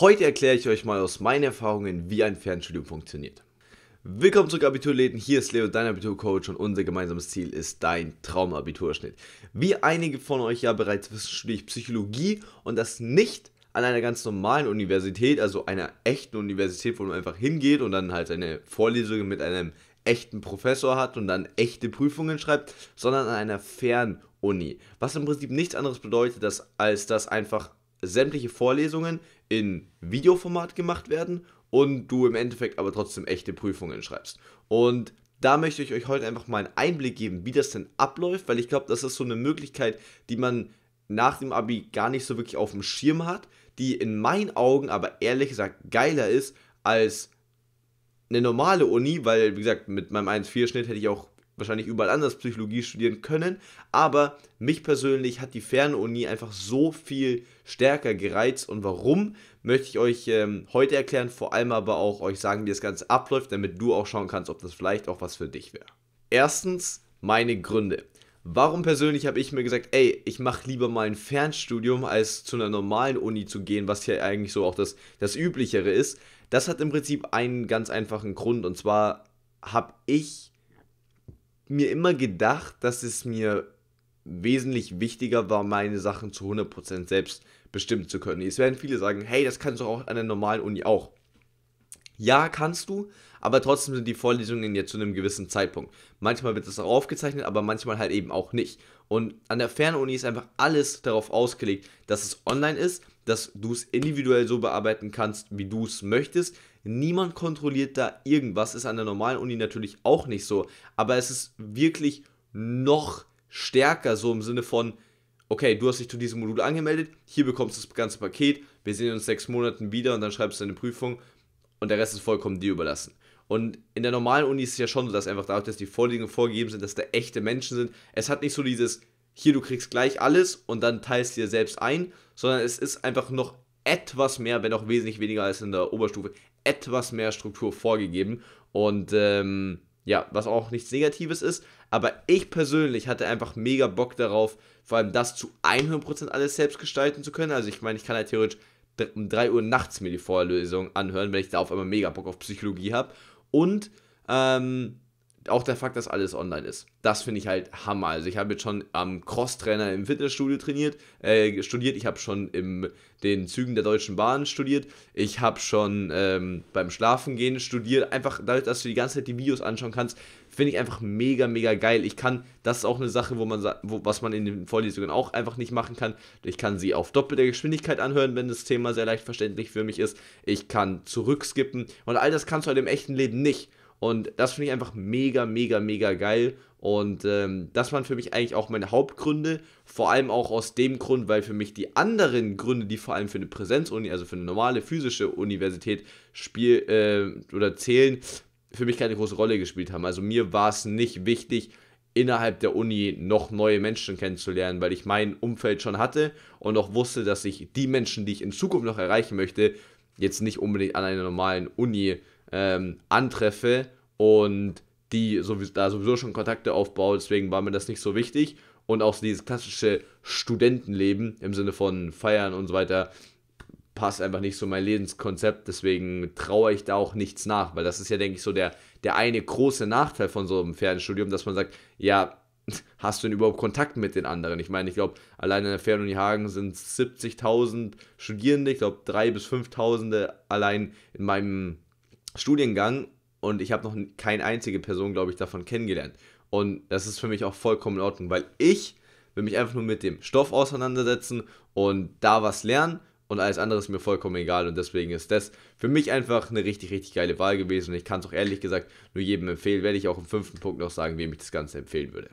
Heute erkläre ich euch mal aus meinen Erfahrungen, wie ein Fernstudium funktioniert. Willkommen zurück Abiturläden, hier ist Leo, dein Abiturcoach und unser gemeinsames Ziel ist dein Traumabiturschnitt. Wie einige von euch ja bereits wissen, studiere ich Psychologie und das nicht an einer ganz normalen Universität, also einer echten Universität, wo man einfach hingeht und dann halt eine Vorlesung mit einem echten Professor hat und dann echte Prüfungen schreibt, sondern an einer Fernuni. Was im Prinzip nichts anderes bedeutet, als dass einfach sämtliche Vorlesungen in Videoformat gemacht werden und du im Endeffekt aber trotzdem echte Prüfungen schreibst. Und da möchte ich euch heute einfach mal einen Einblick geben, wie das denn abläuft, weil ich glaube, das ist so eine Möglichkeit, die man nach dem Abi gar nicht so wirklich auf dem Schirm hat, die in meinen Augen aber ehrlich gesagt geiler ist als eine normale Uni, weil wie gesagt, mit meinem 1,4 Schnitt hätte ich auch wahrscheinlich überall anders Psychologie studieren können, aber mich persönlich hat die Fernuni einfach so viel stärker gereizt und warum möchte ich euch ähm, heute erklären, vor allem aber auch euch sagen, wie das Ganze abläuft, damit du auch schauen kannst, ob das vielleicht auch was für dich wäre. Erstens meine Gründe. Warum persönlich habe ich mir gesagt, ey, ich mache lieber mal ein Fernstudium, als zu einer normalen Uni zu gehen, was ja eigentlich so auch das, das Üblichere ist. Das hat im Prinzip einen ganz einfachen Grund und zwar habe ich mir immer gedacht, dass es mir wesentlich wichtiger war, meine Sachen zu 100% selbst bestimmen zu können. Es werden viele sagen, hey, das kannst du auch an der normalen Uni auch. Ja, kannst du, aber trotzdem sind die Vorlesungen jetzt zu einem gewissen Zeitpunkt. Manchmal wird das auch aufgezeichnet, aber manchmal halt eben auch nicht. Und an der Fernuni ist einfach alles darauf ausgelegt, dass es online ist, dass du es individuell so bearbeiten kannst, wie du es möchtest. Niemand kontrolliert da irgendwas, ist an der normalen Uni natürlich auch nicht so, aber es ist wirklich noch stärker so im Sinne von, okay, du hast dich zu diesem Modul angemeldet, hier bekommst du das ganze Paket, wir sehen uns sechs Monaten wieder und dann schreibst du deine Prüfung und der Rest ist vollkommen dir überlassen. Und in der normalen Uni ist es ja schon so, dass einfach dadurch, dass die Vorlesungen vorgegeben sind, dass da echte Menschen sind, es hat nicht so dieses, hier du kriegst gleich alles und dann teilst dir selbst ein, sondern es ist einfach noch etwas mehr, wenn auch wesentlich weniger als in der Oberstufe, etwas mehr Struktur vorgegeben und ähm, ja, was auch nichts Negatives ist, aber ich persönlich hatte einfach mega Bock darauf, vor allem das zu 100% alles selbst gestalten zu können. Also ich meine, ich kann halt theoretisch um 3 Uhr nachts mir die Vorlesung anhören, wenn ich da auf einmal mega Bock auf Psychologie habe. Und ähm, auch der Fakt, dass alles online ist. Das finde ich halt Hammer. Also ich habe jetzt schon am Cross-Trainer im Fitnessstudio trainiert, äh, studiert. Ich habe schon in den Zügen der Deutschen Bahn studiert. Ich habe schon ähm, beim Schlafengehen studiert. Einfach dadurch, dass du die ganze Zeit die Videos anschauen kannst, finde ich einfach mega, mega geil. Ich kann, das ist auch eine Sache, wo man, wo, was man in den Vorlesungen auch einfach nicht machen kann. Ich kann sie auf doppelter Geschwindigkeit anhören, wenn das Thema sehr leicht verständlich für mich ist. Ich kann zurückskippen und all das kannst du halt im echten Leben nicht. Und das finde ich einfach mega, mega, mega geil. Und ähm, das waren für mich eigentlich auch meine Hauptgründe. Vor allem auch aus dem Grund, weil für mich die anderen Gründe, die vor allem für eine Präsenzuni, also für eine normale physische Universität spiel, äh, oder zählen, für mich keine große Rolle gespielt haben. Also mir war es nicht wichtig, innerhalb der Uni noch neue Menschen kennenzulernen, weil ich mein Umfeld schon hatte und auch wusste, dass ich die Menschen, die ich in Zukunft noch erreichen möchte, jetzt nicht unbedingt an einer normalen Uni ähm, antreffe und die sowieso, da sowieso schon Kontakte aufbaue, deswegen war mir das nicht so wichtig. Und auch dieses klassische Studentenleben im Sinne von Feiern und so weiter passt einfach nicht so mein Lebenskonzept, deswegen traue ich da auch nichts nach, weil das ist ja, denke ich, so der, der eine große Nachteil von so einem Fernstudium, dass man sagt, ja, hast du denn überhaupt Kontakt mit den anderen? Ich meine, ich glaube, allein an der Fernuni Hagen sind 70.000 Studierende, ich glaube 3.000 bis 5.000 allein in meinem Studiengang und ich habe noch keine einzige Person, glaube ich, davon kennengelernt. Und das ist für mich auch vollkommen in Ordnung, weil ich will mich einfach nur mit dem Stoff auseinandersetzen und da was lernen und alles andere ist mir vollkommen egal und deswegen ist das für mich einfach eine richtig, richtig geile Wahl gewesen und ich kann es auch ehrlich gesagt nur jedem empfehlen, werde ich auch im fünften Punkt noch sagen, wem ich das Ganze empfehlen würde.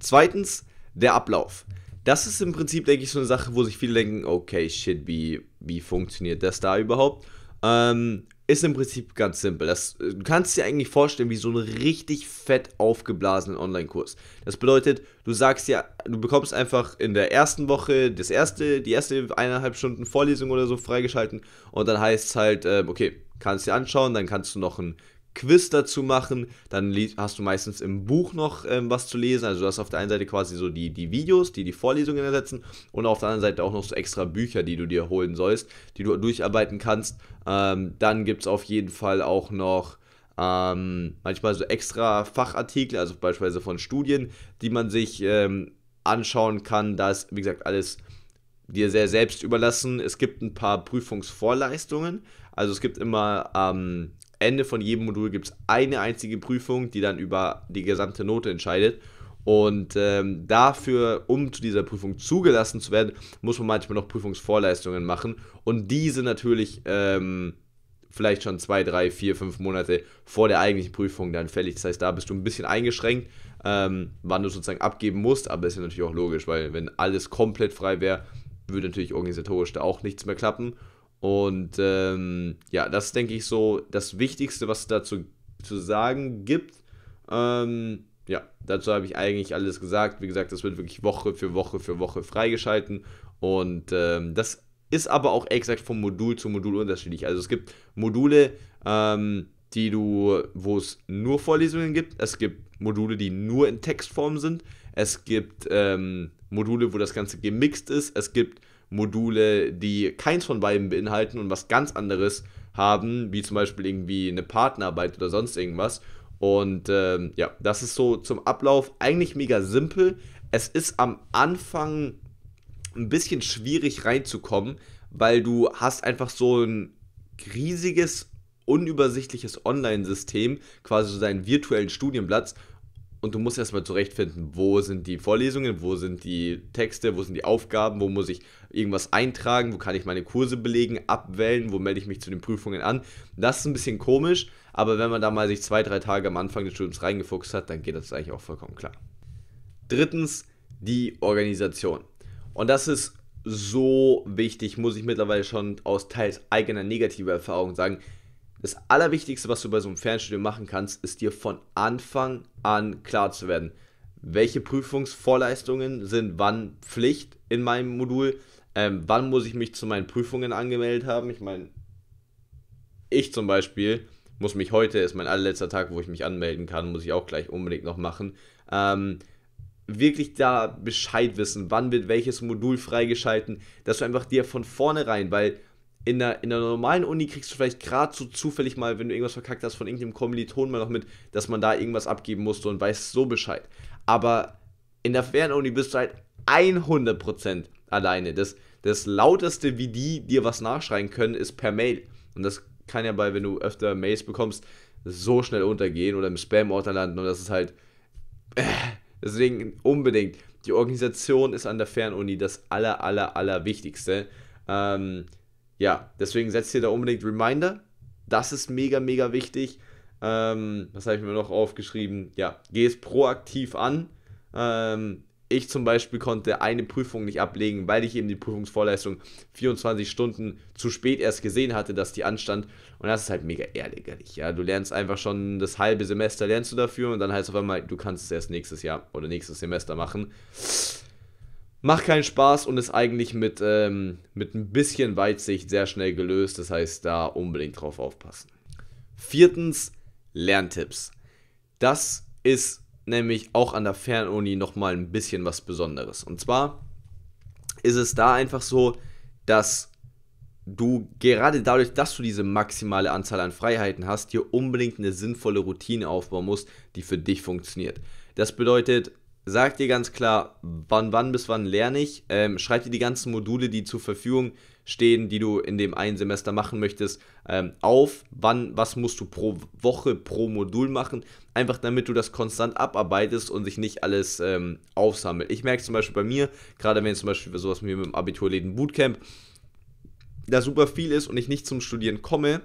Zweitens, der Ablauf. Das ist im Prinzip, denke ich, so eine Sache, wo sich viele denken, okay, shit, wie, wie funktioniert das da überhaupt? Ähm, ist im Prinzip ganz simpel. Das, äh, du kannst dir eigentlich vorstellen, wie so einen richtig fett aufgeblasenen Online-Kurs. Das bedeutet, du sagst ja, du bekommst einfach in der ersten Woche das erste, die erste eineinhalb Stunden Vorlesung oder so freigeschalten und dann heißt es halt, äh, okay, kannst dir anschauen, dann kannst du noch ein Quiz dazu machen. Dann hast du meistens im Buch noch ähm, was zu lesen. Also du hast auf der einen Seite quasi so die, die Videos, die die Vorlesungen ersetzen und auf der anderen Seite auch noch so extra Bücher, die du dir holen sollst, die du durcharbeiten kannst. Ähm, dann gibt es auf jeden Fall auch noch ähm, manchmal so extra Fachartikel, also beispielsweise von Studien, die man sich ähm, anschauen kann. Da ist, wie gesagt, alles dir sehr selbst überlassen. Es gibt ein paar Prüfungsvorleistungen. Also es gibt immer am ähm, Ende von jedem Modul gibt es eine einzige Prüfung, die dann über die gesamte Note entscheidet. Und ähm, dafür, um zu dieser Prüfung zugelassen zu werden, muss man manchmal noch Prüfungsvorleistungen machen. Und diese natürlich ähm, vielleicht schon zwei, drei, vier, fünf Monate vor der eigentlichen Prüfung dann fällig. Das heißt, da bist du ein bisschen eingeschränkt, ähm, wann du sozusagen abgeben musst. Aber ist ja natürlich auch logisch, weil wenn alles komplett frei wäre, würde natürlich organisatorisch da auch nichts mehr klappen. Und ähm, ja, das ist, denke ich, so das Wichtigste, was es dazu zu sagen gibt. Ähm, ja, dazu habe ich eigentlich alles gesagt. Wie gesagt, das wird wirklich Woche für Woche für Woche freigeschalten. Und ähm, das ist aber auch exakt vom Modul zu Modul unterschiedlich. Also es gibt Module, ähm, die du, wo es nur Vorlesungen gibt. Es gibt Module, die nur in Textform sind. Es gibt ähm, Module, wo das Ganze gemixt ist. Es gibt Module, die keins von beiden beinhalten und was ganz anderes haben, wie zum Beispiel irgendwie eine Partnerarbeit oder sonst irgendwas. Und ähm, ja, das ist so zum Ablauf eigentlich mega simpel. Es ist am Anfang ein bisschen schwierig reinzukommen, weil du hast einfach so ein riesiges, unübersichtliches Online-System, quasi so deinen virtuellen Studienplatz und du musst erstmal zurechtfinden, wo sind die Vorlesungen, wo sind die Texte, wo sind die Aufgaben, wo muss ich irgendwas eintragen, wo kann ich meine Kurse belegen, abwählen, wo melde ich mich zu den Prüfungen an. Das ist ein bisschen komisch, aber wenn man da mal sich zwei, drei Tage am Anfang des Studiums reingefuchst hat, dann geht das eigentlich auch vollkommen klar. Drittens, die Organisation. Und das ist so wichtig, muss ich mittlerweile schon aus teils eigener negativer Erfahrung sagen. Das Allerwichtigste, was du bei so einem Fernstudium machen kannst, ist dir von Anfang an klar zu werden, welche Prüfungsvorleistungen sind wann Pflicht in meinem Modul, ähm, wann muss ich mich zu meinen Prüfungen angemeldet haben. Ich meine, ich zum Beispiel muss mich heute, ist mein allerletzter Tag, wo ich mich anmelden kann, muss ich auch gleich unbedingt noch machen. Ähm, wirklich da Bescheid wissen, wann wird welches Modul freigeschalten, dass du einfach dir von vornherein, weil in der, in der normalen Uni kriegst du vielleicht gerade so zufällig mal, wenn du irgendwas verkackt hast, von irgendeinem Kommiliton mal noch mit, dass man da irgendwas abgeben musste und weißt so Bescheid. Aber in der Fernuni bist du halt 100% alleine. Das, das lauteste, wie die dir was nachschreien können, ist per Mail. Und das kann ja bei, wenn du öfter Mails bekommst, so schnell untergehen oder im Spam-Ordner landen. Und das ist halt. Äh, deswegen unbedingt. Die Organisation ist an der Fernuni das aller, aller, aller Wichtigste. Ähm, ja, deswegen setzt ihr da unbedingt Reminder. Das ist mega, mega wichtig. Ähm, was habe ich mir noch aufgeschrieben? Ja, geh es proaktiv an. Ähm, ich zum Beispiel konnte eine Prüfung nicht ablegen, weil ich eben die Prüfungsvorleistung 24 Stunden zu spät erst gesehen hatte, dass die anstand. Und das ist halt mega ärgerlich. Ja, du lernst einfach schon das halbe Semester lernst du dafür und dann heißt auf einmal, du kannst es erst nächstes Jahr oder nächstes Semester machen macht keinen Spaß und ist eigentlich mit, ähm, mit ein bisschen Weitsicht sehr schnell gelöst. Das heißt, da unbedingt drauf aufpassen. Viertens, Lerntipps. Das ist nämlich auch an der Fernuni nochmal ein bisschen was Besonderes. Und zwar ist es da einfach so, dass du gerade dadurch, dass du diese maximale Anzahl an Freiheiten hast, dir unbedingt eine sinnvolle Routine aufbauen musst, die für dich funktioniert. Das bedeutet, Sag dir ganz klar, wann, wann bis wann lerne ich. Ähm, schreib dir die ganzen Module, die zur Verfügung stehen, die du in dem einen Semester machen möchtest, ähm, auf. Wann, was musst du pro Woche, pro Modul machen. Einfach damit du das konstant abarbeitest und sich nicht alles ähm, aufsammelt. Ich merke zum Beispiel bei mir, gerade wenn es zum Beispiel sowas wie mit dem Abiturläden Bootcamp, da super viel ist und ich nicht zum Studieren komme,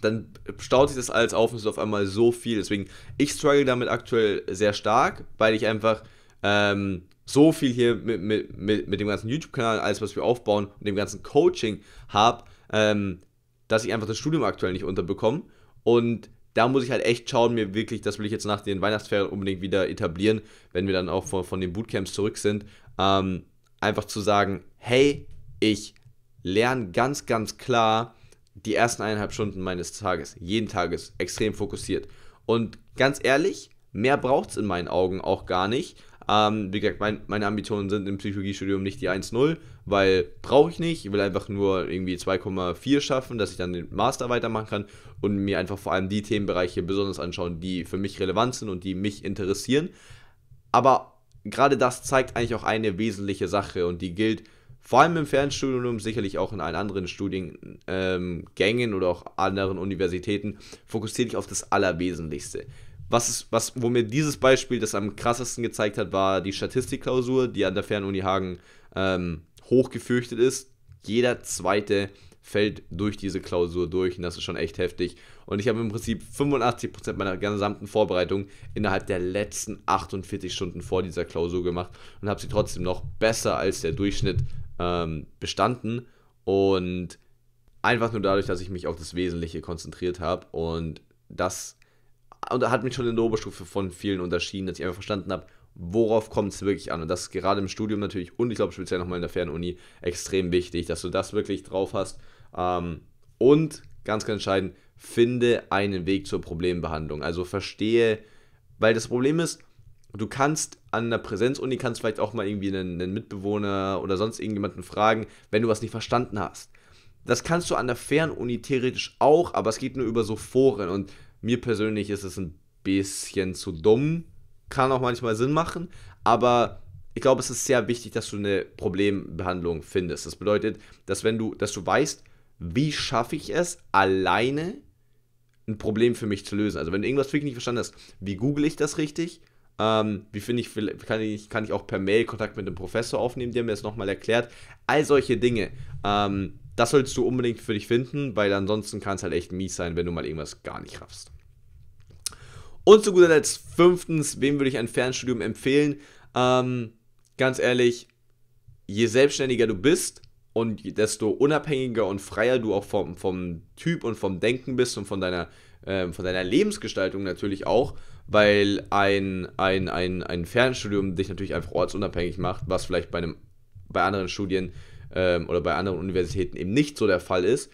dann staut sich das alles auf und es ist auf einmal so viel. Deswegen, ich struggle damit aktuell sehr stark, weil ich einfach ähm, so viel hier mit, mit, mit, mit dem ganzen YouTube-Kanal, alles, was wir aufbauen und dem ganzen Coaching habe, ähm, dass ich einfach das Studium aktuell nicht unterbekomme. Und da muss ich halt echt schauen, mir wirklich, das will ich jetzt nach den Weihnachtsferien unbedingt wieder etablieren, wenn wir dann auch von, von den Bootcamps zurück sind, ähm, einfach zu sagen, hey, ich lerne ganz, ganz klar, die ersten eineinhalb Stunden meines Tages, jeden Tages, extrem fokussiert. Und ganz ehrlich, mehr braucht es in meinen Augen auch gar nicht. Ähm, wie gesagt, mein, meine Ambitionen sind im Psychologiestudium nicht die 1.0, weil brauche ich nicht. Ich will einfach nur irgendwie 2,4 schaffen, dass ich dann den Master weitermachen kann und mir einfach vor allem die Themenbereiche besonders anschauen, die für mich relevant sind und die mich interessieren. Aber gerade das zeigt eigentlich auch eine wesentliche Sache und die gilt vor allem im Fernstudium, sicherlich auch in allen anderen Studiengängen ähm, oder auch anderen Universitäten, fokussiere dich auf das Allerwesentlichste. Was, ist, was, wo mir dieses Beispiel das am krassesten gezeigt hat, war die Statistikklausur, die an der Fernuni Hagen ähm, hochgefürchtet ist. Jeder zweite fällt durch diese Klausur durch und das ist schon echt heftig. Und ich habe im Prinzip 85% meiner gesamten Vorbereitung innerhalb der letzten 48 Stunden vor dieser Klausur gemacht und habe sie trotzdem noch besser als der Durchschnitt ähm, bestanden und einfach nur dadurch, dass ich mich auf das Wesentliche konzentriert habe und das und hat mich schon in der Oberstufe von vielen unterschieden, dass ich einfach verstanden habe, worauf kommt es wirklich an und das ist gerade im Studium natürlich und ich glaube speziell nochmal in der Fernuni extrem wichtig, dass du das wirklich drauf hast ähm, und ganz, ganz entscheidend, finde einen Weg zur Problembehandlung, also verstehe, weil das Problem ist, du kannst an der Präsenzuni kannst vielleicht auch mal irgendwie einen, einen Mitbewohner oder sonst irgendjemanden fragen, wenn du was nicht verstanden hast. Das kannst du an der Fernuni theoretisch auch, aber es geht nur über so Foren und mir persönlich ist es ein bisschen zu dumm. Kann auch manchmal Sinn machen, aber ich glaube, es ist sehr wichtig, dass du eine Problembehandlung findest. Das bedeutet, dass wenn du, dass du weißt, wie schaffe ich es alleine ein Problem für mich zu lösen. Also wenn du irgendwas wirklich nicht verstanden hast, wie google ich das richtig? Ähm, wie finde ich, kann ich, kann ich auch per Mail Kontakt mit dem Professor aufnehmen, der mir das nochmal erklärt. All solche Dinge. Ähm, das solltest du unbedingt für dich finden, weil ansonsten kann es halt echt mies sein, wenn du mal irgendwas gar nicht raffst. Und zu guter Letzt, fünftens, wem würde ich ein Fernstudium empfehlen? Ähm, ganz ehrlich, je selbstständiger du bist und desto unabhängiger und freier du auch vom, vom Typ und vom Denken bist und von deiner ähm, von deiner Lebensgestaltung natürlich auch, weil ein, ein, ein, ein Fernstudium dich natürlich einfach ortsunabhängig macht, was vielleicht bei, einem, bei anderen Studien ähm, oder bei anderen Universitäten eben nicht so der Fall ist,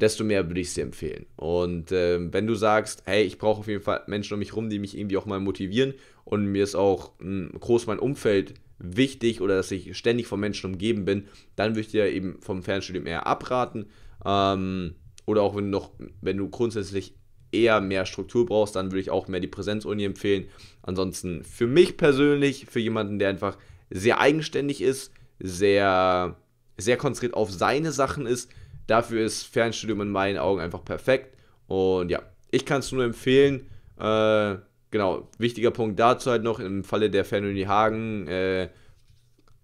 desto mehr würde ich es dir empfehlen. Und ähm, wenn du sagst, hey, ich brauche auf jeden Fall Menschen um mich herum, die mich irgendwie auch mal motivieren und mir ist auch m, hm, groß mein Umfeld wichtig oder dass ich ständig von Menschen umgeben bin, dann würde ich dir eben vom Fernstudium eher abraten. Ähm, oder auch wenn du noch, wenn du grundsätzlich eher mehr Struktur brauchst, dann würde ich auch mehr die Präsenzuni empfehlen. Ansonsten für mich persönlich, für jemanden, der einfach sehr eigenständig ist, sehr, sehr konzentriert auf seine Sachen ist, dafür ist Fernstudium in meinen Augen einfach perfekt. Und ja, ich kann es nur empfehlen. Äh, genau, wichtiger Punkt dazu halt noch, im Falle der Fernuni Hagen äh,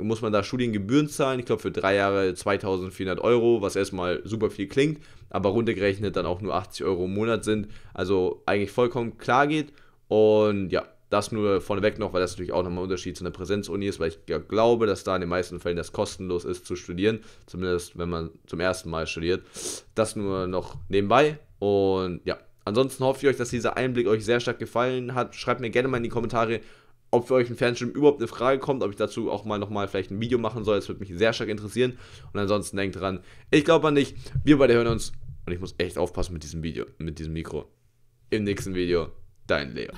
muss man da Studiengebühren zahlen. Ich glaube, für drei Jahre 2400 Euro, was erstmal super viel klingt, aber runtergerechnet dann auch nur 80 Euro im Monat sind. Also eigentlich vollkommen klar geht. Und ja, das nur vorneweg noch, weil das natürlich auch nochmal ein Unterschied zu einer Präsenzuni ist, weil ich ja glaube, dass da in den meisten Fällen das kostenlos ist zu studieren. Zumindest wenn man zum ersten Mal studiert. Das nur noch nebenbei. Und ja, Ansonsten hoffe ich euch, dass dieser Einblick euch sehr stark gefallen hat. Schreibt mir gerne mal in die Kommentare, ob für euch ein Fernschirm überhaupt eine Frage kommt, ob ich dazu auch mal nochmal vielleicht ein Video machen soll, das würde mich sehr stark interessieren. Und ansonsten denkt dran, ich glaube an dich, wir beide hören uns und ich muss echt aufpassen mit diesem Video, mit diesem Mikro. Im nächsten Video, dein Leo.